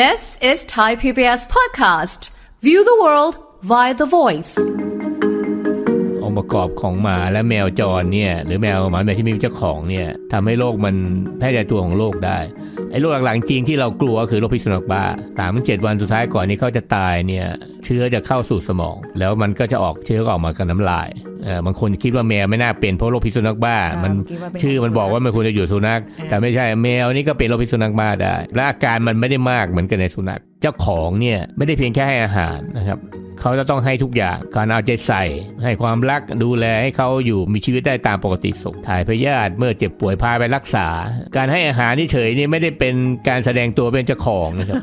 This is Thai PBS podcast. View the world via the voice. องค์ประกอบของหมาและแมวจรเนี่ยหรือแมวหมาแมวที่มีเจ้าของเนี่ยทำให้โรคมันแพร่กระจายตัวของโรคได้ไอ้โรคหลังๆจริงที่เรากลัวคือโรคพิษสุนัขบ้าสามเจ็ดวันสุดท้ายก่อนนี้เขาจะตายเนี่ยเชื้อจะเข้าสู่สมอง แล้วมันก็จะออกเชื้อออกมากับน้ำลายบางคนคิดว่าแมวไม่น่าเป็นเพราะโรคพิษสุนัขบ้า มัน ชื่อมันบอกว่ามันควรจะอยู่สุนัข แต่ไม่ใช่แมวนี่ก็เป็นโรคพิษสุนัขบ้าได้และอาการมันไม่ได้มากเหมือนกันในสุนัข เจ้าของเนี่ย ไม่ได้เพียงแค่ให้อาหารนะครับ เขาจะต้องให้ทุกอย่าง การเอาใจใส่ ให้ความรักดูแลให้เขาอยู่มีชีวิตได้ตามปกติสุขถ่ายพยาธิเมื่อเจ็บป่วยพาไปรักษา การให้อาหารเฉยนี่ไม่ได้เป็นการแสดงตัวเป็นเจ้าของนะครับ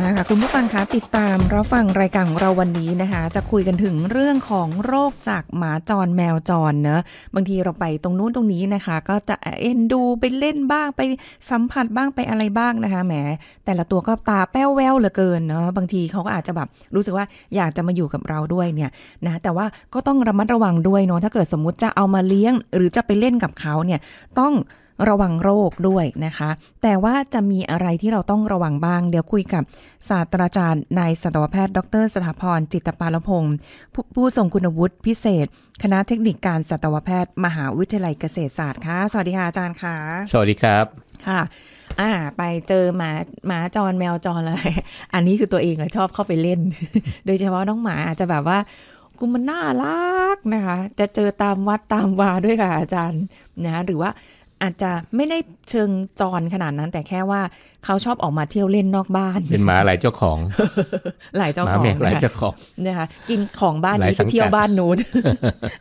มาค่ะคุณผู้ฟังคะ ติดตามเราฟัง รายการของเราวันนี้นะคะ จะคุยกันถึงเรื่องของโรคจากหมาจรแมวจรเนอะบางทีเราไปตรงนู้นตรงนี้นะคะ ก็จะเอ็นดูไปเล่นบ้างไปสัมผัสบ้างไปอะไรบ้างนะคะแหมแต่ละตัวก็ตาแป้วแววเหลือเกินเนาะบางทีเขาก็อาจจะแบบรู้สึกว่าอยากจะมาอยู่กับเราด้วยเนี่ยนะแต่ว่าก็ต้องระมัดระวังด้วยเนาะถ้าเกิดสมมุติจะเอามาเลี้ยง หรือจะไปเล่นกับเขาเนี่ยต้องระวังโรคด้วยนะคะ แต่ว่าจะมีอะไรที่เราต้องระวังบ้าง เดี๋ยวคุยกับศาสตราจารย์นายสัตวแพทย์ดรสถาพรจิตปาลพงศ์ผู้ทรงคุณวุฒิพิเศษ คณะเทคนิคการสัตวแพทย์มหาวิทยาลัยเกษตรศาสตร์ค่ะสวัสดีค่ะอาจารย์ค่ะ สวัสดีครับ ค่ะ อ่า ไปเจอหมาหมาจรแมวจรเลย อันนี้คือตัวเองอะชอบเข้าไปเล่น โดยเฉพาะน้องหมาจจะแบบว่ากูมันน่ารักนะคะ จะเจอตามวัดตามวาด้วยค่ะอาจารย์นะ หรือว่าอาจจะไม่ได้เชิงจรขนาดนั้น แต่แค่ว่าเขาชอบออกมาเที่ยวเล่นนอกบ้าน เป็นหมาหลายเจ้าของ หลายเจ้าของหลายเจ้าของนะคะ กินของบ้านนี้เที่ยวบ้านนู้น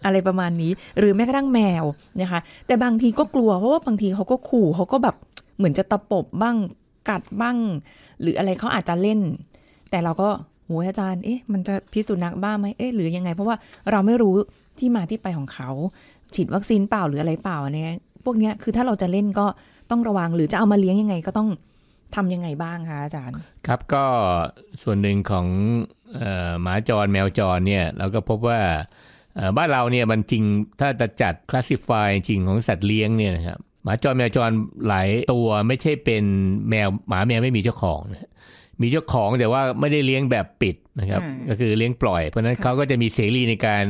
อะไรประมาณนี้ หรือแม้กระทั่งแมวนะคะแต่บางทีก็กลัวเพราะว่าบางทีเขาก็ขู่เขาก็แบบเหมือนจะตะปบบ้างกัดบ้าง หรืออะไรเขาอาจจะเล่น แต่เราก็หัวอาจารย์เอ๊ะมันจะพิสูจนักบ้าไหมเอ๊ะหรือยังไง เพราะว่าเราไม่รู้ที่มาที่ไปของเขาฉีดวัคซีนเปล่าหรืออะไรเปล่าเนี่ยพวกเนี้ยคือถ้าเราจะเล่นก็ต้องระวังหรือจะเอามาเลี้ยงยังไง ก็ต้องทำยังไงบ้างคะอาจารย์ครับก็ส่วนหนึ่งของหมาจรแมวจรเนี่ย เราก็พบว่าบ้านเราเนี่ยมันจริง ถ้าจะจัดคลาสสิฟายจริงของสัตว์เลี้ยงเนี่ยนะครับหมาจรแมวจร หลายตัวไม่ใช่เป็นแมวหมาแมวไม่มีเจ้าของ มีเจ้าของแต่ว่าไม่ได้เลี้ยงแบบปิดนะครับก็คือเลี้ยงปล่อย เพราะนั้นเขาก็จะมีเสรีในการ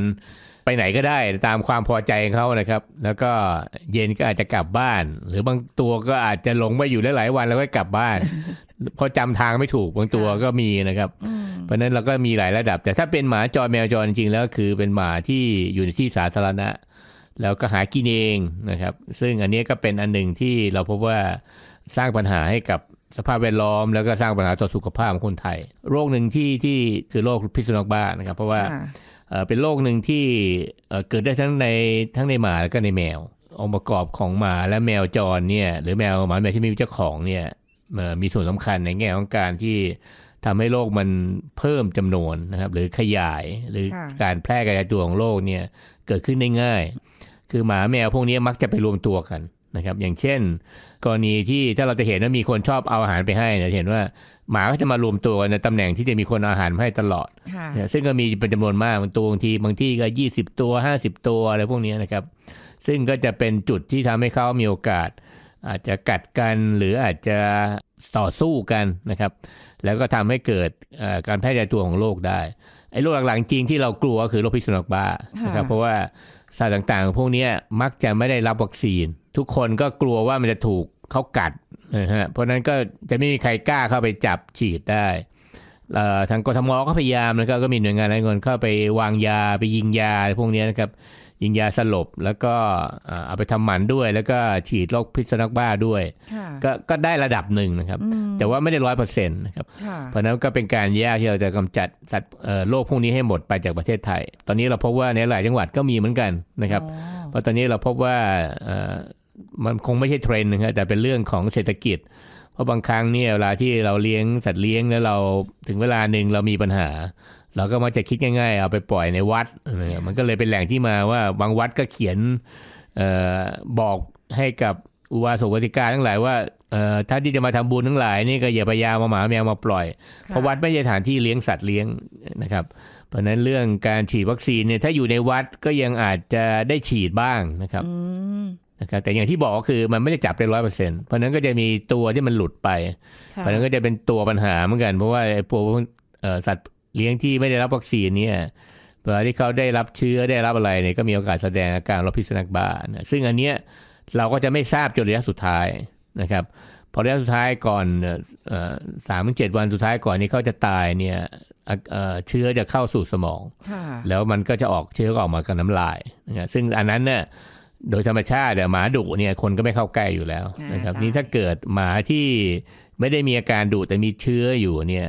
ไปไหนก็ได้ตามความพอใจของเขานะครับ แล้วก็เย็นก็อาจจะกลับบ้าน หรือบางตัวก็อาจจะหลงไปอยู่หลายวันแล้วก็กลับบ้านเพราะจำทางไม่ถูกบางตัวก็มีนะครับ เพราะนั้นเราก็มีหลายระดับ แต่ถ้าเป็นหมาจอแมวจอจริงๆแล้วคือเป็นหมาที่อยู่ในที่สาธารณะ แล้วก็หากินเองนะครับ ซึ่งอันนี้ก็เป็นอันหนึ่งที่เราพบว่าสร้างปัญหาให้กับสภาพแวดล้อม แล้วก็สร้างปัญหาต่อสุขภาพของคนไทย โรคหนึ่งที่ที่คือโรคพิษสุนัขบ้านะครับ เพราะว่าเป็นโรคหนึ่งที่เกิดได้ทั้งในทั้งในหมาแล้วก็ในแมว องค์ประกอบของหมาและแมวจรเนี่ยหรือแมวหมาแมวที่ม่มีเจ้าของเนี่ยมีส่วนสำคัญในแง่ของการที่ทำให้โรคมันเพิ่มจำนวนนะครับ หรือขยายหรือการแพร่กระจายตัวของโรคเนี่ยเกิดขึ้นได้ง่ายคือหมาแมวพวกนี้มักจะไปรวมตัวกันนะครับอย่างเช่นกรณีที่ถ้าเราจะเห็นว่ามีคนชอบเอาอาหารไปให้นะเห็นว่าหมาก็จะมารวมตัวกันในตำแหน่งที่จะมีคนอาหารมาให้ตลอดซึ่งก็มีเป็นจำนวนมากบางตัวบางทีบางที่ก็ยี่สิบตัวห้าสิบตัวอะไรพวกนี้นะครับซึ่งก็จะเป็นจุดที่ทำให้เขามีโอกาส อาจจะกัดกันหรืออาจจะต่อสู้กันนะครับแล้วก็ทำให้เกิดการแพร่กระจายตัวของโรคได้ไอ้โรคหลังๆจริงที่เรากลัวคือโรคพิษสุนัขบ้านะครับเพราะว่าสัตว์ต่างๆ พวกนี้มักจะไม่ได้รับวัคซีนทุกคนก็กลัวว่ามันจะถูกเขากัดนะฮะเพราะนั้นก็จะไม่มีใครกล้าเข้าไปจับฉีดได้ทางกทมก็พยายามแล้วก็มีหน่วยงานหลายคนเข้าไปวางยาไปยิงยาพวกนี้นะครับ ยิงยาสลบแล้วก็เอาไปทำหมันด้วย แล้วก็ฉีดโรคพิษสุนัขบ้าด้วยก็ก็ได้ระดับหนึ่งนะครับ แต่ว่าไม่ได้ร้อยเปอร์เซ็นต์นะครับ เพราะนั้นก็เป็นการยากที่เราจะกำจัดสัตว์โรคพวกนี้ให้หมดไปจากประเทศไทย ตอนนี้เราพบว่าในหลายจังหวัดก็มีเหมือนกันนะครับ เพราะตอนนี้เราพบว่ามันคงไม่ใช่เทรนด์นะครแต่เป็นเรื่องของเศรษฐกิจ เพราะบางครั้งเนี่ยเวลาที่เราเลี้ยงสัตว์เลี้ยงแล้วเรา ถึงเวลาหนึ่งเรามีปัญหา เราก็มาจะคิดง่ายๆ เอาไปปล่อยในวัดมันก็เลยเป็นแหล่งที่มาว่าบางวัดก็เขียนบอกให้กับอุบาสกวติกาทั้งหลายว่าถ้าที่จะมาทำบุญทั้งหลายนี่ก็อย่าพยายามมาหมาแมวมาปล่อยเพราะวัดไม่ใช่ฐานที่เลี้ยงสัตว์เลี้ยงนะครับ เพราะนั้นเรื่องการฉีดวัคซีนเนี่ยถ้าอยู่ในวัดก็ยังอาจจะได้ฉีดบ้างนะครับครับแต่อย่างที่บอกก็คือมันไม่ได้จับได้ร้อยเปอร์เซ็นต์เพราะนั้นก็จะมีตัวที่มันหลุดไป เพราะนั้นก็จะเป็นตัวปัญหาเหมือนกัน เพราะว่าไอ้พวกสัตว์เลี้ยงที่ไม่ได้รับวัคซีนเนี่ยเวลาที่เขาได้รับเชื้อได้รับอะไรเนี่ยก็มีโอกาสแสดงอาการรรบพิษสุนัขบ้านะซึ่งอันเนี้ยเราก็จะไม่ทราบจนระยะสุดท้ายนะครับ พอระยะสุดท้ายก่อนสามถึงเจ็ดวันสุดท้ายก่อนนี้เขาจะตายเนี่ยเชื้อจะเข้าสู่สมอง แล้วมันก็จะออกเชื้อออกมากับน้ำลายนะซึ่งอันนั้นเนี่ยโดยธรรมชาติหมาดุเนี่ยคนก็ไม่เข้าใกล้อยู่แล้วนะครับนี่ถ้าเกิดหมาที่ไม่ได้มีอาการดุแต่มีเชื้ออยู่เนี่ย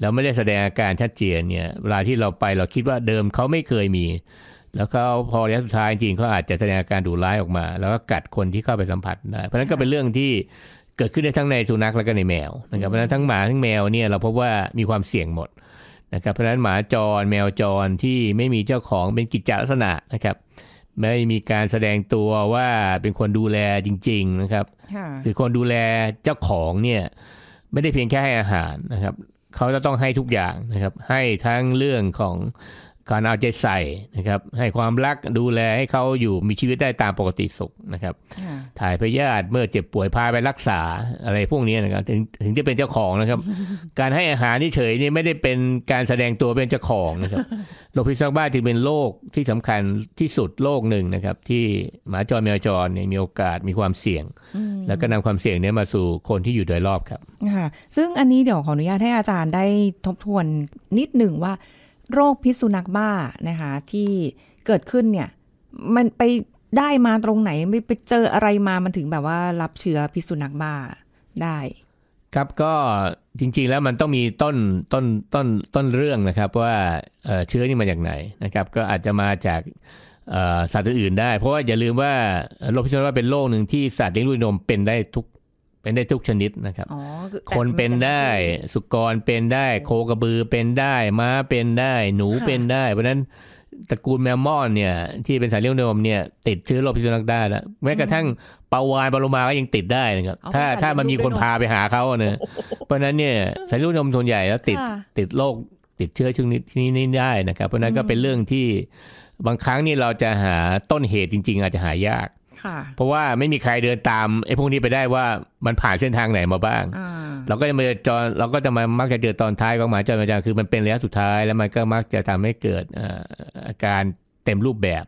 แล้วไม่ได้แสดงอาการชัดเจนเนี่ยเวลาที่เราไปเราคิดว่าเดิมเขาไม่เคยมี แล้วเขาพอระยะสุดท้ายจริงเขาอาจจะแสดงอาการดุร้ายออกมา แล้วก็กัดคนที่เข้าไปสัมผัสได้เพราะนั้นก็เป็นเรื่องที่เกิดขึ้นได้ทั้งในสุนัขแล้วก็ในแมว นะครับ เพราะนั้นทั้งหมาทั้งแมวเนี่ยเราพบว่ามีความเสี่ยงหมดนะครับ เพราะนั้นหมาจรแมวจรที่ไม่มีเจ้าของเป็นกิจจลักษณะนะครับไม่มีการแสดงตัวว่าเป็นคนดูแลจริง ๆนะครับคือคนดูแลเจ้าของเนี่ยไม่ได้เพียงแค่ให้อาหารนะครับ เขาจะต้องให้ทุกอย่างนะครับ ให้ทั้งเรื่องของการเอาใจใส่นะครับ ให้ความรักดูแลให้เขาอยู่มีชีวิตได้ตามปกติสุขนะครับถ่ายพยาธิเมื่อเจ็บป่วยพาไปรักษาอะไรพวกนี้นะครับ ถึงถึงจะเป็นเจ้าของนะครับ การให้อาหารนี่เฉยนี่ไม่ได้เป็นการแสดงตัวเป็นเจ้าของนะครับโรคพิษสุนัขบ้าจึงเป็นโรคที่สำคัญที่สุดโรคหนึ่งนะครับ ที่หมาจรแมวจรเนี่ยมีโอกาสมีความเสี่ยง แล้วก็นำความเสี่ยงนี้มาสู่คนที่อยู่โดยรอบครับค่ะซึ่งอันนี้เดี๋ยวขออนุญาตให้อาจารย์ได้ทบทวนนิดหนึ่งว่าโรคพิษสุนัขบ้านะคะที่เกิดขึ้นเนี่ยมันไปได้มาตรงไหนไม่ไปเจออะไรมามันถึงแบบว่ารับเชื้อพิษสุนัขบ้าได้ ครับก็จริง ๆแล้วมันต้องมีต้นต้นต้นต้นเรื่องนะครับว่าเชื้อนี่มาจากไหนนะครับ ก็อาจจะมาจากสัตว์อื่น ได้เพราะว่าอย่าลืมว่าโรคพิษสุนัขบ้าเป็นโรคหนึ่งที่สัตว์เลี้ยงลูกนมเป็นได้ทุกเป็นได้ทุกชนิดนะครับ คนเป็นได้สุกรเป็นได้ โคกระบือเป็นได้ม้าเป็นได้ หนูเป็นได้ เพราะนั้นตระกูลแมมมอนเนี่ยที่เป็นสายเลี้ยงนมเนี่ยติดเชื้อโรคพิษสุนัขได้แล้วแม้กระทั่งปลาวานปลาโลมาก็ยังติดได้นะครับ ถ้าถ้ามันมีคนพาไปหาเขาเน่ะเพราะนั้นเนี่ยสายเลี้ยงนมส่วนใหญ่แล้วติดติดโรคติดเชื้อชนิดนี้ได้นะครับ เพราะนั้นก็เป็นเรื่องที่บางครั้งนี่เราจะหาต้นเหตุจริง ๆ อาจจะหายากเพราะว่าไม่มีใครเดินตามไอ้พวกนี้ไปได้ว่ามันผ่านเส้นทางไหนมาบ้างเราก็จะมาจอนเราก็จะมามักจะเจอตอนท้ายของหมาจนรจงคือมันเป็นระยะสุดท้ายแล้วมันก็มักจะทำให้เกิดอาการเต็มรูปแบบ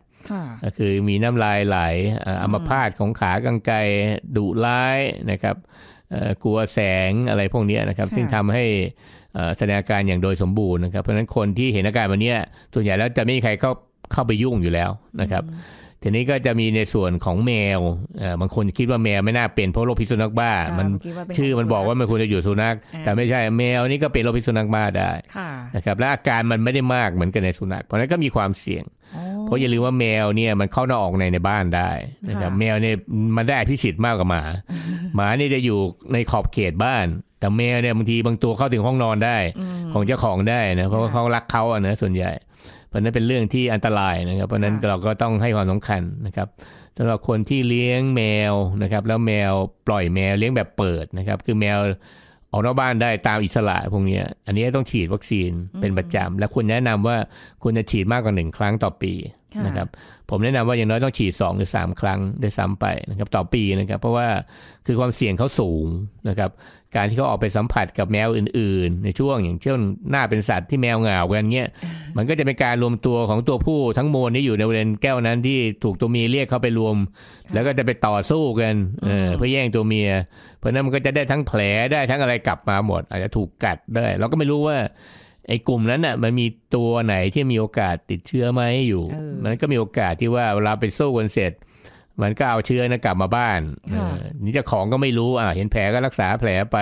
ก็คือมีน้ำลายไหลอัมพาตของขากรรไกรดุร้ายนะครับกลัวแสงอะไรพวกนี้นะครับซึ่งทำให้แสดงอาการอย่างโดยสมบูรณ์นะครับเพราะฉะนั้นคนที่เห็นอาการแบบนี้ส่วนใหญ่แล้วจะไม่มีใครเข้าเข้าไปยุ่งอยู่แล้วนะครับทีนี้ก็จะมีในส่วนของแมวอบางคนคิดว่าแมวไม่น่าเป็นเพราะโรคพิษสุนัขบ้ามันชื่อมันบอกว่ามันควรจะอยู่สุนัข แต่ไม่ใช่แมวนี่ก็เป็นโรคพิษสุนัขบ้าได้นะครับและอาการมันไม่ได้มากเหมือนกันในสุนัข เพราะนั้นก็มีความเสี่ยง เพราะอย่าลืมว่าแมวเนี่ยมันเข้านอกออกในในบ้านได้นะครับแมวเนี่ยมันได้พิสิทธิ์มากกว่าหมา หมาเนี่ยจะอยู่ในขอบเขตบ้าน แต่แมวเนี่ยบางทีบางตัวเข้าถึงห้องนอนได้ ของเจ้าของได้นะเพราะเขารักเขาอะนะส่วนใหญ่ราะนั้นเป็นเรื่องที่อันตรายนะครับ เพราะนั้นเราก็ต้องให้ความสำคัญนะครับสำหรับคนที่เลี้ยงแมวนะครับแล้วแมวปล่อยแมวเลี้ยงแบบเปิดนะครับ คือแมวออกนอกบ้านได้ตามอิสระพวกนี้อันนี้ต้องฉีดวัคซีนเป็นประจำและควรแนะนำว่าควรจะฉีดมากกว่าหนึ่งครั้งต่อปีนะครับ ผมแนะนำว่าอย่างน้อยต้องฉีด2หรือ3ครั้งได้ซ้ำไปนะครับต่อปีนะครับเพราะว่าคือความเสี่ยงเขาสูงนะครับ การที่เขาออกไปสัมผัสกับแมวอื่นๆ ในช่วงอย่างเช่นหน้าเป็นสัตว์ที่แมวเหงากันเงี้ยมันก็จะเป็นการรวมตัวของตัวผู้ทั้งมวลนี้อยู่ในบริเวณแก้วนั้นที่ถูกตัวเมียเรียกเข้าไปรวม แล้วก็จะไปต่อสู้กันเพื่อแย่งตัวเมียพราะนั้นมันก็จะได้ทั้งแผลได้ทั้งอะไรกลับมาหมดอาจจะถูกกัดได้เราก็ไม่รู้ว่า ไอ้กลุ่มนั้นน่ะมันมีตัวไหนที่มีโอกาสติดเชื้อไหมอยู่มันก็มีโอกาสที่ว่าเวลาไปสู้กันเสร็จ มันก็เอาเชื้อนะกลับมาบ้านนี่จะของก็ไม่รู้อ่ะเห็นแผลก็รักษาแผลไป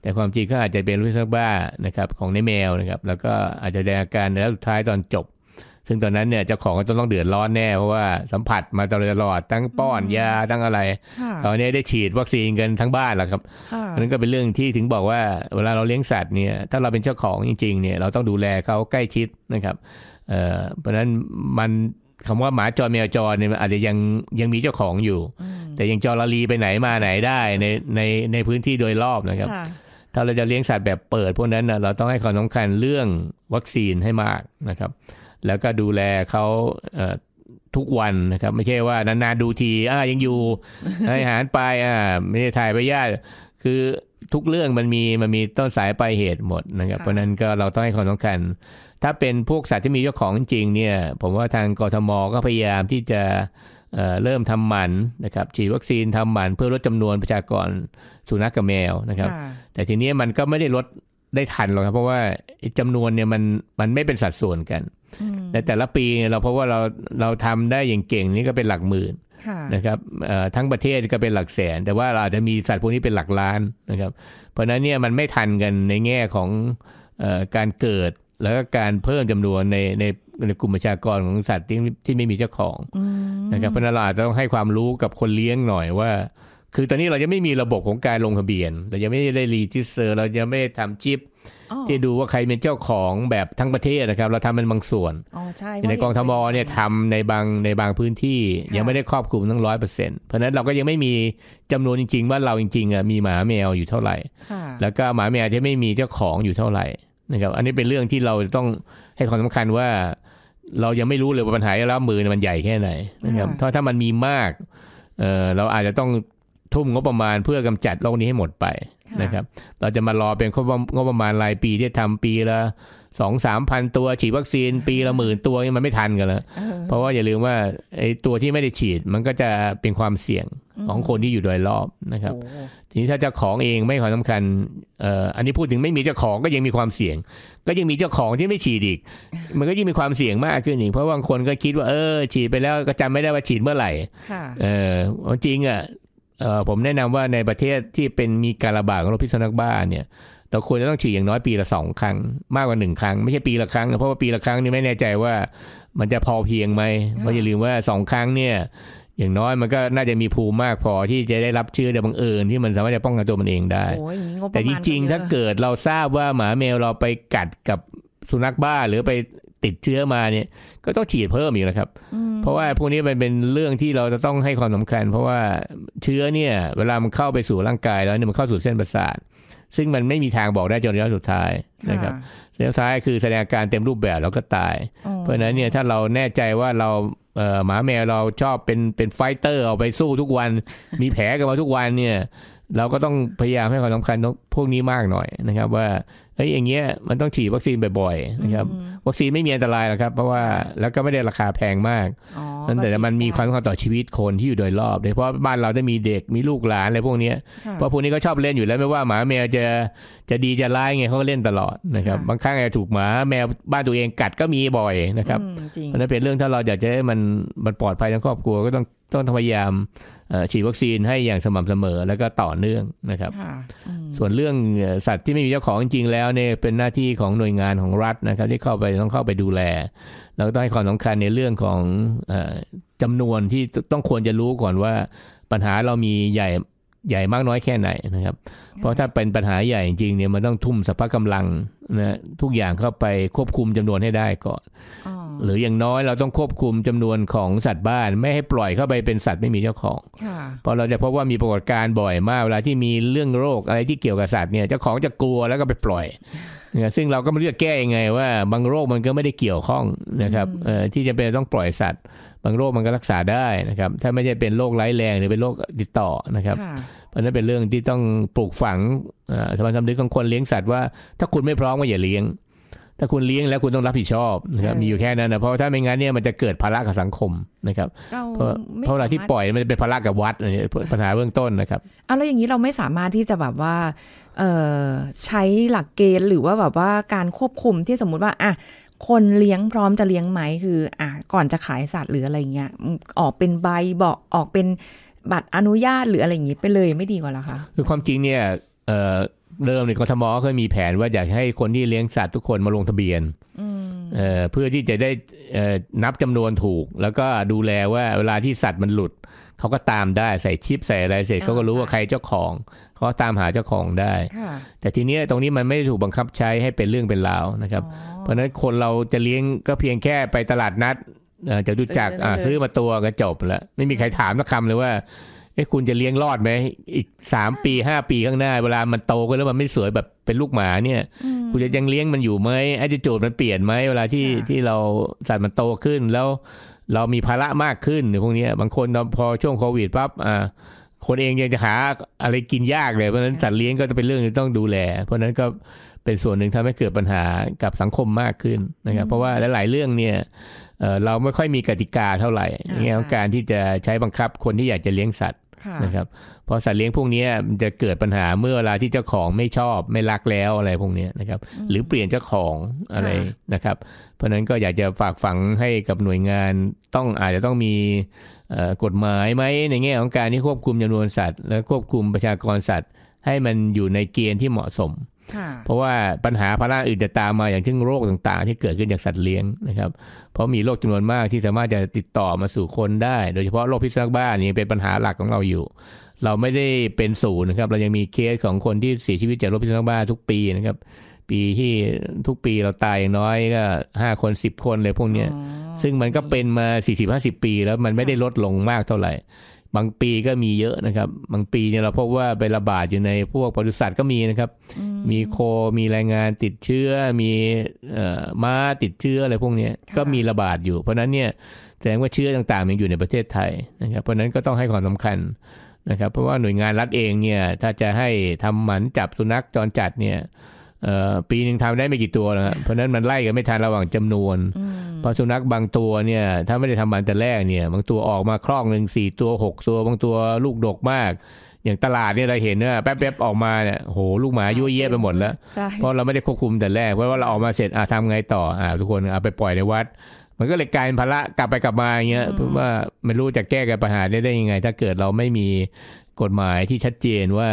แต่ความจริงก็อาจจะเป็นูสักบ้านะครับ ของในแมวนะครับแล้วก็อาจจะได้อาการแล้วสุดท้ายตอนจบซึ่งตอนนั้นเนี่ยเจ้าของก็ต้องเดือดร้อนแน่เพราะว่าสัมผัสมาตลอดทั้งป้อนยาทั้งอะไร ตอนนี้ได้ฉีดวัคซีนกันทั้งบ้านแล้วครับนั่นก็เป็นเรื่องที่ถึงบอกว่าเวลาเราเลี้ยงสัตว์เนี่ยถ้าเราเป็นเจ้าของจริงๆ เนี่ย เราต้องดูแลเขาใกล้ชิดนะครับเพราะฉะนั้นมันคำว่าหมาจรแมวจอเนี่ยอาจจะยังยังมีเจ้าของอยู่ แต่ยังจรลีไปไหนมาไหนได้ในในในพื้นที่โดยรอบนะครับ ถ้าเราจะเลี้ยงสัตว์แบบเปิดพวกนั้นนะเราต้องให้ความสำคัญเรื่องวัคซีนให้มากนะครับแล้วก็ดูแลเขาทุกวันนะครับ ไม่ใช่ว่านานๆดูทีอ่ายังอยู่ให้อาหารไปอ่าไม่ได้ถ่ายไปญาติ คือทุกเรื่องมันมีมันมีต้นสายปลายเหตุหมดนะครับเพราะนั้นก็เราต้องให้ความสำคัญ ถ้าเป็นพวกสัตว์ที่มีเจ้าของจริงเนี่ยผมว่าทางกทมก็พยายามที่จะเเริ่มทำหมันนะครับ ฉีดวัคซีนทำหมันเพื่อลดจำนวนประชากรสุนัขกกับแมวนะครับ แต่ทีนี้มันก็ไม่ได้ลดได้ทันหรอกครับเพราะว่าจำนวนเนี่ยมันมันไม่เป็นสัดส่วนกันในแต่ละปีเราเพราะว่าเราเราทำได้อย่างเก่งนี่ก็เป็นหลักหมื่นนะครับทั้งประเทศก็เป็นหลักแสน แต่ว่าเราอาจจะมีสัตว์พวกนี้เป็นหลักล้านนะครับ เพราะนั้นเนี่ยมันไม่ทันกันในแง่ของการเกิดแล้วก็การเพิ่มจำนวนในในในกลุ่มประชากรของสัตว์ที่ที่ไม่มีเจ้าของนะครับเพราะนั้นเราต้องให้ความรู้กับคนเลี้ยงหน่อยว่าคือตอนนี้เราจะไม่มีระบบของการลงทะเบียน เราจะไม่ได้รีจิสเตอร์ เราจะไม่ได้ทำชิป ที่ดูว่าใครเป็นเจ้าของแบบทั้งประเทศนะครับ เราทำเป็นบางส่วนในกองทมเนี่ยทำในบางในบางพื้นที่ยังไม่ได้ครอบคลุมทั้งร้อยเปอร์เซ็นต์เพราะนั้นเราก็ยังไม่มีจำนวนจริง ๆ ว่าเราจริงๆมีหมาแมวอยู่เท่าไหร่แล้วก็หมาแมวที่ไม่มีเจ้าของอยู่เท่าไหร่นะครับอันนี้เป็นเรื่องที่เราต้องให้ความสำคัญว่าเรายังไม่รู้เลยว่าปัญหาแล้วมือมันใหญ่แค่ไหนนะครับถ้าถ้ามันมีมากเเราอาจจะต้องทุ่มงบประมาณเพื่อกำจัดโรคนี้ให้หมดไปนะครับ เราจะมารอเป็นงบประมาณรายปีที่ทำปีละสองสามพันตัวฉีดวัคซีน ปีละหมื่นตัวนี่มันไม่ทันกันแล้วเพราะว่าอย่าลืมว่าไอ้ตัวที่ไม่ได้ฉีดมันก็จะเป็นความเสี่ยงของคนที่อยู่โดยรอบนะครับ ทีนี้ถ้าเจ้าของเองไม่ความสาคัญอันนี้พูดถึงไม่มีเจ้าของก็ยังมีความเสี่ยง ก็ยังมีเจ้าของที่ไม่ฉีดอีก มันก็ยิ่งมีความเสี่ยงมากขึ้นอีกเพราะบางคนก็คิดว่าเออ ฉีดไปแล้วก็จำไม่ได้ว่าฉีดเมื่อไหร่เออจริงอ่ะผมแนะนำว่าในประเทศที่เป็นมีการระบาดของโรคพิษสุนัขบ้าเนี่ยเราควรจะต้องฉีดอย่างน้อยปีละสองครั้งมากกว่าหนึ่งครั้งไม่ใช่ปีละครั้งเพราะว่าปีละครั้งนี่ไม่แน่ใจว่ามันจะพอเพียงไหมเพราะอย่าลืมว่าสองครั้งเนี่ยอย่างน้อยมันก็น่าจะมีภูมิมากพอที่จะได้รับเชื้อโดยบังเอิญที่มันสามารถจะป้องกันตัวมันเองได้ แต่จริงๆถ้าเกิดเราทราบว่าหมาแมวเราไปกัดกับสุนัขบ้าหรือไปติดเชื้อมาเนี่ยก็ต้องฉีดเพิ่มอีกนะครับ เพราะว่าพวกนี้มันเป็นเรื่องที่เราจะต้องให้ความสำคัญ เพราะว่าเชื้อเนี่ยเวลามันเข้าไปสู่ร่างกายแล้วเนี่ยมันเข้าสู่เส้นประสาท ซึ่งมันไม่มีทางบอกได้จนระยะสุดท้ายนะครับระยะสุดท้ายคือแสดงอาการเต็มรูปแบบแล้วก็ตาย เพราะฉะนั้นเนี่ยถ้าเราแน่ใจว่าเราหมาแมวเราชอบเป็นเป็นไฟเตอร์เอาไปสู้ทุกวันมีแผลกันมาทุกวันเนี่ยเราก็ต้องพยายามให้ความสำคัญพวกนี้มากหน่อยนะครับว่าเอ้ยอย่างเงี้ยมันต้องฉีดวัคซีนบ่อยๆนะครับวัคซีนไม่มีอันตรายหรอกครับ เพราะว่าแล้วก็ไม่ได้ราคาแพงมากนั่นแต่มันมีความสำคัญต่อชีวิตคนที่อยู่โดยรอบโดยเฉพาะบ้านเราจะมีเด็กมีลูกหลานอะไรพวกนี้เพราะพวกนี้ก็ชอบเล่นอยู่แล้วไม่ว่าหมาแมวจะจะดีจะร้ายไงเขาก็เล่นตลอดนะครับบางครั้งอาจจะถูกหมาแมวบ้านตัวเองกัดก็มีบ่อยนะครับเพราะนั้นเป็นเรื่องถ้าเราอยากจะให้มันมันปลอดภัยทั้งครอบครัวก็ต้องต้องพยายามฉีดวัคซีนให้อย่างสม่ำเสมอแล้วก็ต่อเนื่องนะครับส่วนเรื่องสัตว์ที่ไม่มีเจ้าของจริงแล้วเนี่ยเป็นหน้าที่ของหน่วยงานของรัฐนะครับ ที่เข้าไปต้องเข้าไปดูแล แล้วต้องให้ความสำคัญในเรื่องของจำนวนที่ต้องควรจะรู้ก่อนว่าปัญหาเรามีใหญ่ใหญ่มากน้อยแค่ไหนนะครับ เพราะถ้าเป็นปัญหาใหญ่จริงเนี่ยมันต้องทุ่มสภาพกำลังนะทุกอย่างเข้าไปควบคุมจำนวนให้ได้ก่อนอหรืออย่างน้อยเราต้องควบคุมจำนวนของสัตว์บ้านไม่ให้ปล่อยเข้าไปเป็นสัตว์ไม่มีเจ้าของเพราะเราจะพบว่ามีปรากฏการณ์บ่อยมากเวลาที่มีเรื่องโรคอะไรที่เกี่ยวกับสัตว์เนี่ยเจ้าของจะกลัวแล้วก็ไปปล่อยซึ่งเราก็ไม่รู้จะแก้ยังไงว่า บางโรคมันก็ไม่ได้เกี่ยวข้องนะครับที่จะเป็นต้องปล่อยสัตว์ บางโรคมันก็รักษาได้นะครับถ้าไม่ใช่เป็นโรคร้ายแรงหรือเป็นโรคติดต่อนะครับเพราะนั้นเป็นเรื่องที่ต้องปลูกฝังสมาชิกของคนเลี้ยงสัตว์ว่าถ้าคุณไม่พร้อมก็อย่าเลี้ยงถ้าคุณเลี้ยงแล้วคุณต้องรับผิดชอบนะครับมีอยู่แค่นั้นนะเพราะถ้าไม่งั้นเนี่ยมันจะเกิดภาระกับสังคมนะครับ เพราะเพราะเวลาที่ปล่อยมันจะเป็นภาระกับวัดปัญหาเบื้องต้นนะครับเอาแล้วอย่างนี้เราไม่สามารถที่จะแบบว่าใช้หลักเกณฑ์หรือว่าแบบว่าการควบคุมที่สมมุติว่าอ่ะคนเลี้ยงพร้อมจะเลี้ยงไหมคืออ่ะก่อนจะขายสัตว์หรืออะไรเงี้ย ออกเป็นใบบอกออกเป็นบัตรอนุญาตหรืออะไรอย่างนี้ไปเลยไม่ดีกว่าหรอคะคือความจริงเนี่ยเดิมเนี่ยกทมเคยมีแผนว่าอยากให้คนที่เลี้ยงสัตว์ทุกคนมาลงทะเบียนเพื่อที่จะได้นับจำนวนถูก แล้วก็ดูแลว่าเวลาที่สัตว์มันหลุด เขาก็ตามได้ใส่ชิปใส่อะไรเสร็จเขาก็รู้ว่าใครเจ้าของเขาตามหาเจ้าของได้ แต่ทีนี้ตรงนี้มันไม่ถูกบังคับใช้ให้เป็นเรื่องเป็นราวนะครับ เพราะฉะนั้นคนเราจะเลี้ยงก็เพียงแค่ไปตลาดนัดจะดูจักซื้อมาตัวก็จบแล้วไม่มีใครถามสักคำเลยว่าเอ้คุณจะเลี้ยงรอดไหมอีกสามปีห้าปีข้างหน้า เวลามันโตก็แล้วมันไม่สวยแบบเป็นลูกหมาเนี่ย คุณจะยังเลี้ยงมันอยู่ไหมไอ้จะโจทย์มันเปลี่ยนไหมเวลาที่ที่เราสัตว์มันโตขึ้นแล้ว เรามีภาระมากขึ้นหรือพวกนี้บางคนพอช่วงโควิดปั๊บอ่าคนเองยังจะหาอะไรกินยากเลยเพราะฉะนั้นสัตว์เลี้ยงก็จะเป็นเรื่องที่ต้องดูแลเพราะนั้นก็เป็นส่วนหนึ่งทำให้เกิดปัญหากับสังคมมากขึ้นนะครับเพราะว่าหลายๆเรื่องเนี่ยเราไม่ค่อยมีกติกาเท่าไหร่ในการที่จะใช้บังคับคนที่อยากจะเลี้ยงสัตวนะครับเพราะสัตว์เลี้ยงพวกนี้มันจะเกิดปัญหาเมื่อเวลาที่เจ้าของไม่ชอบไม่รักแล้วอะไรพวกนี้นะครับ หรือเปลี่ยนเจ้าของอะไรนะครับ เพราะนั้นก็อยากจะฝากฝังให้กับหน่วยงานต้องอาจจะต้องมีกฎหมายไหมในแง่ของการที่ควบคุมจำนวนสัตว์ และควบคุมประชากรสัตว์ ให้มันอยู่ในเกณฑ์ที่เหมาะสมเพราะว่าปัญหาภาระอื่นจะตามมาอย่างเช่นโรคต่างๆ ที่เกิดขึ้นจากสัตว์เลี้ยงนะครับ เพราะมีโรคจำนวนมากที่สามารถจะติดต่อมาสู่คนได้โดยเฉพาะโรคพิษสุนัขบ้านนี่เป็นปัญหาหลักของเราอยู่ เราไม่ได้เป็นศูนย์นะครับ เรายังมีเคสของคนที่เสียชีวิตจากโรคพิษสุนัขบ้านทุกปีนะครับ ปีที่ทุกปีเราตายอย่างน้อยก็ห้าคนสิบคนเลยพวกเนี้ยซึ่งมันก็เป็นมาสี่สิบห้าสิบปีแล้วมันไม่ได้ลดลงมากเท่าไหร่บางปีก็มีเยอะนะครับ บางปีเนี่ยเราพบว่าไประบาดอยู่ในพวกปศุสัตว์ก็มีนะครับ มีโคมีแรงงานติดเชื้อ มีม้าติดเชื้ออะไรพวกนี้ก็มีระบาดอยู่ เพราะนั้นเนี่ยแสดงว่าเชื้อต่างๆยังอยู่ในประเทศไทยนะครับ เพราะนั้นก็ต้องให้ความสาคัญนะครับ เพราะว่าหน่วยงานรัฐเองเนี่ยถ้าจะให้ทำหมันจับสุนัขจรจัดเนี่ยปีหนึ่งทำได้ไม่กี่ตัวนะเพราะนั้นมันไล่กันไม่ทันระหว่างจำนวน เพราะสุนัขบางตัวเนี่ยถ้าไม่ได้ทำมันแต่แรกเนี่ยบางตัวออกมาคล่องหนึ่งสี่ตัวหกตัวบางตัวลูกดกมาก อย่างตลาดเนี่ยเราเห็นเนี่ยแป๊บๆออกมาเนี่ยโหลูกหมายุ่ยเยะไปหมดแล้ว เพราะเราไม่ได้ควบคุมแต่แรกเพราะว่าเราออกมาเสร็จอ่าทำไงต่ออ่าทุกคนเอาไปปล่อยในวัด มันก็เลยกลายเป็นภาระกลับไปกลับมาอย่างเงี้ยเพราะว่าไม่รู้จะแก้กับปัญหาได้ได้ยังไง ถ้าเกิดเราไม่มีกฎหมายที่ชัดเจนว่า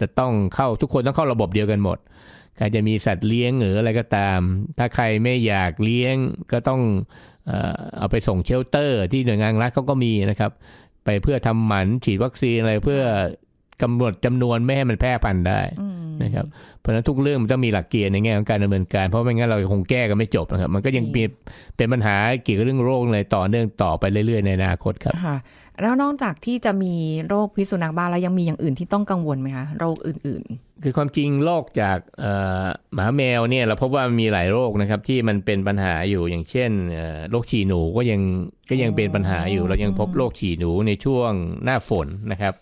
จะต้องเข้าทุกคนต้องเข้าระบบเดียวกันหมดอาจจะมีสัตว์เลี้ยงหรืออะไรก็ตาม ถ้าใครไม่อยากเลี้ยงก็ต้องเอาไปส่งเชลเตอร์ที่หน่วยงานรัฐเขาก็มีนะครับ ไปเพื่อทำหมันฉีดวัคซีนอะไรเพื่อกำหนดจำนวนไม่ให้มันแพร่พันธุ์ได้นะครับเพราะนั้นทุกเรื่องมันต้องมีหลักเกณฑ์ในแง่ของการดำเนินการเพราะไม่งั้นเราคงแก้กันไม่จบนะครับมันก็ยังมีเป็นปัญหาเกี่ยวกับเรื่องโรคเลยต่อเนื่องต่อไปเรื่อยๆในอนาคตครับค่ะแล้วนอกจากที่จะมีโรคพิษสุนัขบ้าแล้วยังมีอย่างอื่นที่ต้องกังวลไหมคะโรคอื่นๆ คือความจริงโรคจากหมาแมวเนี่ยเราพบว่ามีหลายโรคนะครับที่มันเป็นปัญหาอยู่อย่างเช่นโรคฉี่หนูก็ยังก็ยังเป็นปัญหาอยู่เรายังพบโรคฉี่หนูในช่วงหน้าฝนนะครับ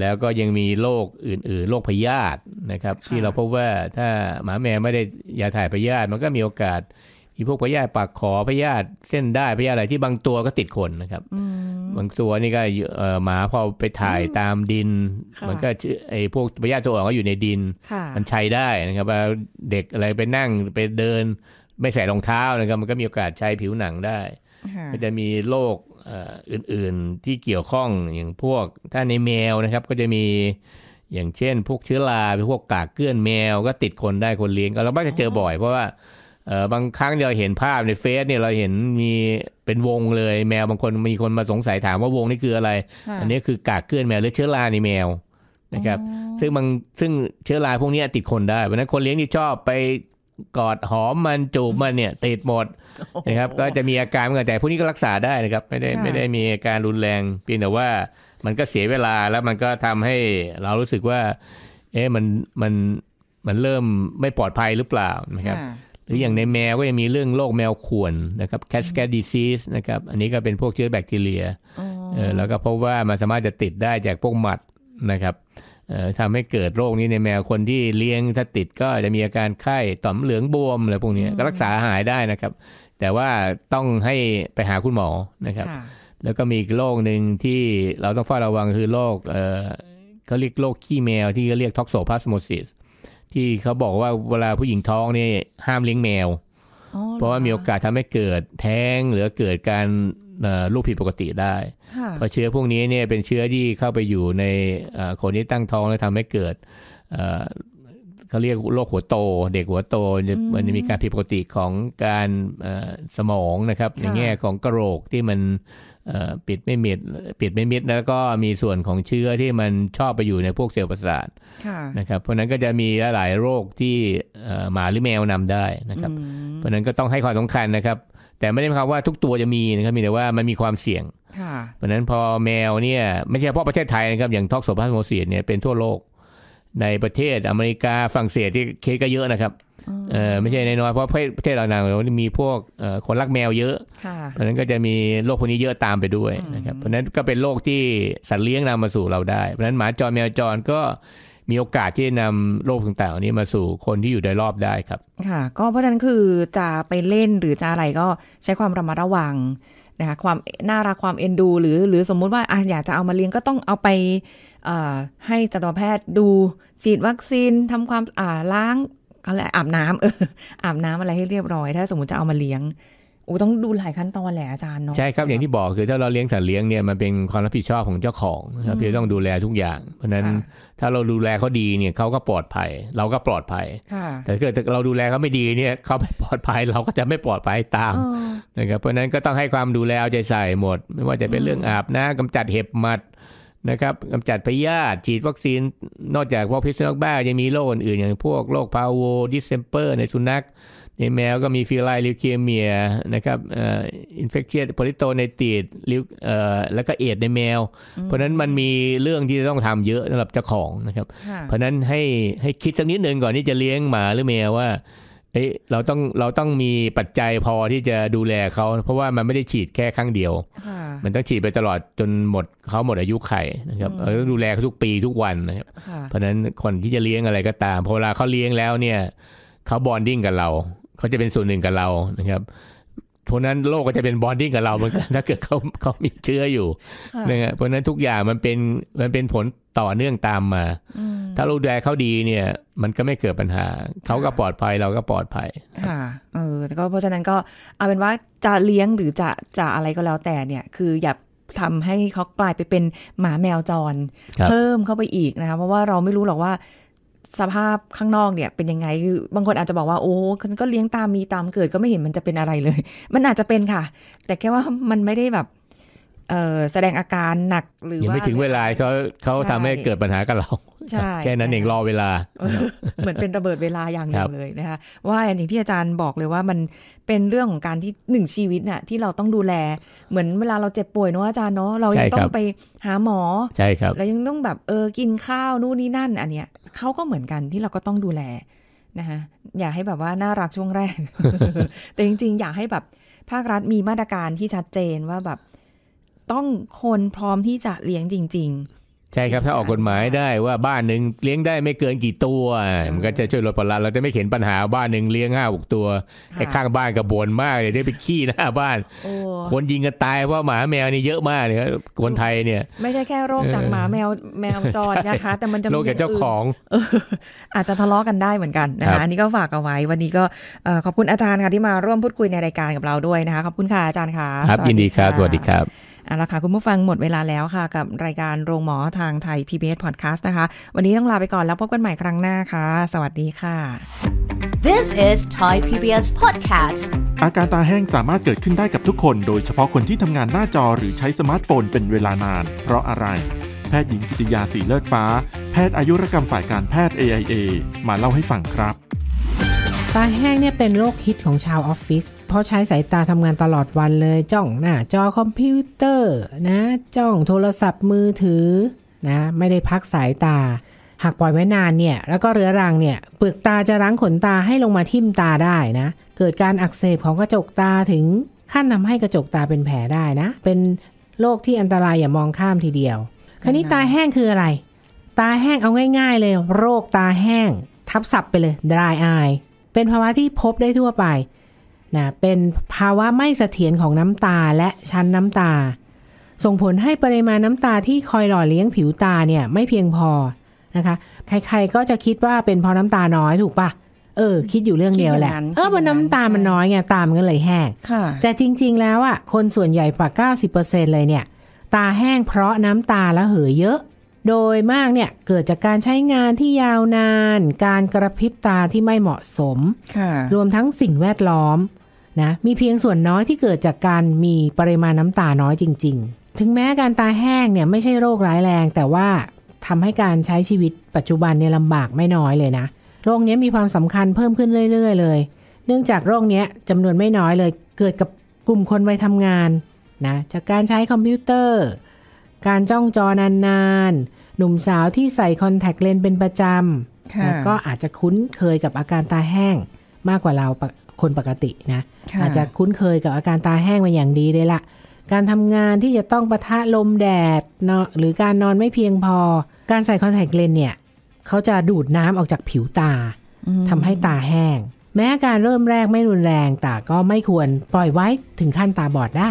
แล้วก็ยังมีโรคอื่นๆโรคพยาธินะครับ ที่เราพบว่าถ้าหมาแมวไม่ได้ยาถ่ายพยาธิมันก็มีโอกาสมีพวกพยาธิปากขอพยาธิเส้นได้พยาธิอะไรที่บางตัวก็ติดคนนะครับบางตัวนี่ก็หมาพอไปถ่ายตามดิน มันก็ไอพวกพยาธิตัวอ่อนก็อยู่ในดิน มันใช้ได้นะครับเด็กอะไรไปนั่งไปเดินไม่ใส่รองเท้านะครับ มันก็มีโอกาสใช้ผิวหนังได้ก็จะมีโรคอื่นๆที่เกี่ยวข้องอย่างพวกถ้าในแมวนะครับก็จะมีอย่างเช่น พวกเชื้อราพวกกากเกลื่อนแมวก็ติดคนได้คนเลี้ยงเราบางจะเจอบ่อย เพราะว่าบางครั้งเราเห็นภาพในเฟซเนี่ยเราเห็นมีเป็นวงเลยแมวบางคนมีคนมาสงสัยถามว่าวงนี่คืออะไร อันนี้คือกากเกลื่อนแมวหรือเชื้อราในแมวนะครับซึ่งบางซึ่งเชื้อราพวกนี้ติดคนได้เพราะนั้นคนเลี้ยงที่ชอบไปกอดหอมมันจูบมันเนี่ยติดหมดนะครับก็จะมีอาการเหมือนกันแต่ผู้นี้ก็รักษาได้นะครับ ไม่ได้ไม่ได้มีอาการรุนแรง เพียงแต่ว่ามันก็เสียเวลาแล้วมันก็ทำให้เรารู้สึกว่า เอ๊ะมันมันมันเริ่มไม่ปลอดภัยหรือเปล่านะครับ หรืออย่างในแมวก็ยังมีเรื่องโรคแมวข่วนนะครับ Cascade disease นะครับ อันนี้ก็เป็นพวกเชื้อแบคทีเรียแล้วก็พบว่ามันสามารถจะติดได้จากพวกหมัดนะครับทำให้เกิดโรคนี้ในแมวคนที่เลี้ยงถ้าติดก็จะมีอาการไข้ต่อมเหลืองบวมอะไรพวกนี้ก็รักษาหายได้นะครับ แต่ว่าต้องให้ไปหาคุณหมอนะครับ แล้วก็มีโรคหนึ่งที่เราต้องเฝ้าระวังคือโรคเขาเรียกโรคขี้แมวที่เขาเรียกท็อกโซพลาสโมซิสที่เขาบอกว่าเวลาผู้หญิงท้องนี่ห้ามเลี้ยงแมว เพราะว่ามีโอกาสทำให้เกิดแท้งหรือเกิดการลูกผิดปกติได้ เพราะเชื้อพวกนี้เนี่ยเป็นเชื้อที่เข้าไปอยู่ในคนที่ตั้งท้องแล้วทำให้เกิดเขาเรียกโรคหัวโตเด็กหัวโต มันจะมีการผิดปกติของการสมองนะครับ ในแง่ของกระโหลกที่มันปิดไม่มิดปิดไม่มิดแล้วก็มีส่วนของเชื้อที่มันชอบไปอยู่ในพวกเซลล์ประสาทนะครับ เพราะนั้นก็จะมีหลายโรคที่หมาหรือแมวนำได้นะครับ เพราะนั้นก็ต้องให้ความสำคัญนะครับแต่ไม่ได้หมายความว่าทุกตัวจะมีนะครับมีแต่ว่ามันมีความเสี่ยงเพราะนั้นพอแมวเนี่ยไม่ใช่เฉพาะประเทศไทยนะครับอย่างท็อกโซพาสโมเซียเนี่ยเป็นทั่วโลกในประเทศอเมริกาฝรั่งเศสที่เคสก็เยอะนะครับเออไม่ใช่ในน้อยเพราะประเทศเราหนาวมีพวกคนรักแมวเยอะเพราะนั้นก็จะมีโรคพวกนี้เยอะตามไปด้วยนะครับเพราะนั้นก็เป็นโรคที่สัตว์เลี้ยงนำมาสู่เราได้เพราะนั้นหมาจรแมวจรก็มีโอกาสที่จะนำโรคต่างๆนี้มาสู่คนที่อยู่โดยรอบได้ครับค่ะก็เพราะฉะนั้นคือจะไปเล่นหรือจะอะไรก็ใช้ความระมัดระวังนะคะความน่ารักความเอ็นดู หรือหรือสมมุติว่าออยากจะเอามาเลี้ยงก็ต้องเอาไปให้จิตแพทย์ดูฉีดวัคซีน ทำความอ่าล้างก็แล้อาบน้ำเอออาบน้ำอะไรให้เรียบร้อยถ้าสมมติจะเอามาเลี้ยงโอ้ต้องดูหลายขั้นตอนแหละอาจารย์เนาะใช่ครับอย่างที่บอกคือถ้าเราเลี้ยงสัตว์เลี้ยงเนี่ยมันเป็นความรับผิดชอบของเจ้าของนะราบี่ต้องดูแลทุกอย่าง เพราะนั้นถ้าเราดูแลเขาดีเนี่ยเขาก็ปลอดภัยเราก็ปลอดภัยแต่เกิดเราดูแลเขาไม่ดีเนี่ยเขาไม่ปลอดภัยเราก็จะไม่ปลอดภัยตามนะครับเพราะนั้นก็ต้องให้ความดูแลเอาใจใส่หมด ไม่ว่าจะเป็นเรื่องอาบนะกำจัดเห็บหมัดนะครับกำจัดพยาธิฉีดวัคซีนนอกจากพวกพิษสุนัขบ้ายังมีโรคอื่นๆอย่างพวกโรคพาวโวดิสเซมเปอร์ในสุนัขในแมวก็มีฟีลไลลิวเคเมียนะครับอินเฟคเชียโพลิโตในตีดลิวแล้วก็เอดในแมว เพราะนั้นมันมีเรื่องที่จะต้องทำเยอะสำหรับเจ้าของนะครับ เพราะนั้นให้ให้คิดสักนิดหนึ่งก่อนที่จะเลี้ยงหมาหรือแมวว่าเอ้เราต้องเราต้องมีปัจจัยพอที่จะดูแลเขาเพราะว่ามันไม่ได้ฉีดแค่ครั้งเดียว มันต้องฉีดไปตลอดจนหมดเขาหมดอายุไข่นะครับเราต้องดูแลเขาทุกปีทุกวันนะครับเพราะนั้นคนที่จะเลี้ยงอะไรก็ตามพอเวลาเขาเลี้ยงแล้วเนี่ยเขาบอนดิ้งกับเราเขาจะเป็นส่วนหนึ่งกับเรานะครับ เพราะนั้นโลกก็จะเป็นบอนดิ้งกับเราเหมือนกัน ถ้าเกิดเขาเขามีเชื้ออยู่นะับเพราะนั้นทุกอย่างมันเป็นมันเป็นผลต่อเนื่องตามมา ถ้าเราดูแลเขาดีเนี่ย มันก็ไม่เกิดปัญหา เขาก็ปลอดภัยเราก็ปลอดภัย ค่ะเออแต่ก็เพราะฉะนั้นก็เอาเป็นว่าจะเลี้ยงหรือจะจะอะไรก็แล้วแต่เนี่ย คืออย่าทำให้เขากลายไปเป็นหมาแมวจร เพิ่มเข้าไปอีกนะคะเพราะว่าเราไม่รู้หรอกว่าสภาพข้างนอกเนี่ย เป็นยังไงคือบางคนอาจจะบอกว่าโอ้คนก็เลี้ยงตามมีตามเกิด ก็ไม่เห็นมันจะเป็นอะไรเลย มันอาจจะเป็นค่ะ แต่แค่ว่ามันไม่ได้แบบแสดงอาการหนัก หรือว่ายังไม่ถึงเวลาเขาเขาทำให้เกิดปัญหากับเราช่แค่นั้นเองรอเวลา เหมือนเป็นระเบิดเวลาอย่างหนึ่งเลยนะคะว่าอย่างที่อาจารย์บอกเลยว่ามันเป็นเรื่องของการที่หนึ่งชีวิตน่ะที่เราต้องดูแล เหมือนเวลาเราเจ็บป่วยเนาะอาจารย์เนาะเรายังต้องไปหาหมอใช่ครับแล้วยังต้องแบบ เออกินข้าวนู่นนี่นั่น อันเนี้ยเขาก็เหมือนกันที่เราก็ต้องดูแลนะคะอยากให้แบบว่าน่ารักช่วงแรกแต่จริงๆ อยากให้แบบภาครัฐมีมาตรการที่ชัดเจนว่าแบบต้องคนพร้อมที่จะเลี้ยงจริงๆใช่ครับ ถ้าออกกฎหมายได้ว่าบ้านหนึ่งเลี้ยงได้ไม่เกินกี่ตัว มันก็จะช่วยลดปัญหาเราจะไม่เห็นปัญหาบ้านหนึ่งเลี้ยงห้าหกตัวไอ้ข้างบ้านกระบวนมากเลยได้ไปขี้หน้าบ้านคนยิงกัน ตายเพราะหมาแมวนี่เยอะมากเลยครับคนไทยเนี่ยไม่ใช่แค่โรคจากหมาแมวแมวจรนะคะ แต่มันจะมีโรคจากเจ้าของอาจจะทะเลาะกันได้เหมือนกันนะคะอันนี้ก็ฝากเอาไว้ วันนี้ก็ขอบคุณอาจารย์ค่ะที่มาร่วมพูดคุยในรายการกับเราด้วยนะคะขอบคุณค่ะอาจารย์ค่ะครับยินดีครับสวัสดีครับเอาละค่ะคุณผู้ฟังหมดเวลาแล้วค่ะ กับรายการโรงหมอทางไทย PBS Podcast นะคะ วันนี้ต้องลาไปก่อนแล้วพบกันใหม่ครั้งหน้าค่ะ สวัสดีค่ะ This is Thai PBS Podcast อาการตาแห้งสามารถเกิดขึ้นได้กับทุกคน โดยเฉพาะคนที่ทำงานหน้าจอหรือใช้สมาร์ทโฟนเป็นเวลานาน เพราะอะไร แพทย์หญิงกิติยาสีเลิศฟ้า แพทย์อายุรกรรมฝ่ายการแพทย์ AIA มาเล่าให้ฟังครับตาแห้งเนี่ยเป็นโรคฮิตของชาวออฟฟิศ เพราะใช้สายตาทำงานตลอดวันเลย จ้องหน้าจอคอมพิวเตอร์นะจ้องโทรศัพท์มือถือนะ ไม่ได้พักสายตา หากปล่อยไว้นานเนี่ย แล้วก็เรื้อรังเนี่ยเปลือกตาจะรั้งขนตาให้ลงมาทิ่มตาได้นะ เกิดการอักเสบของกระจกตาถึงขั้นทำให้กระจกตาเป็นแผลได้นะ เป็นโรคที่อันตรายอย่ามองข้ามทีเดียว คราวนี้ตาแห้งคืออะไร ตาแห้งเอาง่าย ๆ เลย โรคตาแห้งทับศัพท์ไปเลย dry eye เป็นภาวะที่พบได้ทั่วไปนะ เป็นภาวะไม่เสถียรของน้ำตาและชั้นน้ำตา ส่งผลให้ปริมาณน้ำตาที่คอยหล่อเลี้ยงผิวตาเนี่ย ไม่เพียงพอนะคะ ใคร ๆก็จะคิดว่าเป็นเพราะน้ำตาน้อยถูกปะเออ คิดอยู่เรื่องเดียวแหละเออมันน้ำตามันน้อยไงตามันก็เลยแห้งแต่จริงๆแล้วอ่ะคนส่วนใหญ่กว่า90%เลยเนี่ย ตาแห้งเพราะน้ำตาละเหยเยอะโดยมากเนี่ย เกิดจากการใช้งานที่ยาวนาน การกระพริบตาที่ไม่เหมาะสม รวมทั้งสิ่งแวดล้อมนะมีเพียงส่วนน้อยที่เกิดจากการมีปริมาณน้ำตาน้อยจริงๆ ถึงแม้การตาแห้งเนี่ยไม่ใช่โรคร้ายแรง แต่ว่าทำให้การใช้ชีวิตปัจจุบันเนี่ยลำบากไม่น้อยเลยนะโรคนี้มีความสำคัญเพิ่มขึ้นเรื่อยๆ เลย เนื่องจากโรคนี้จำนวนไม่น้อยเลย เกิดกับกลุ่มคนไปทำงานนะจากการใช้คอมพิวเตอร์การจ้องจอนานๆ หนุ่มสาวที่ใส่คอนแทคเลนส์เป็นประจำแล้วก็อาจจะคุ้นเคยกับอาการตาแห้ง มากกว่าเราคนปกตินะ อาจจะคุ้นเคยกับอาการตาแห้งมาอย่างดีเลยละการทำงานที่จะต้องประทะลมแดดเนาะ หรือการนอนไม่เพียงพอ การใส่คอนแทคเลนส์เนี่ย เขาจะดูดน้ำออกจากผิวตา ทำให้ตาแห้ง แม้การเริ่มแรกไม่รุนแรงแต่ก็ไม่ควรปล่อยไว้ถึงขั้นตาบอดได้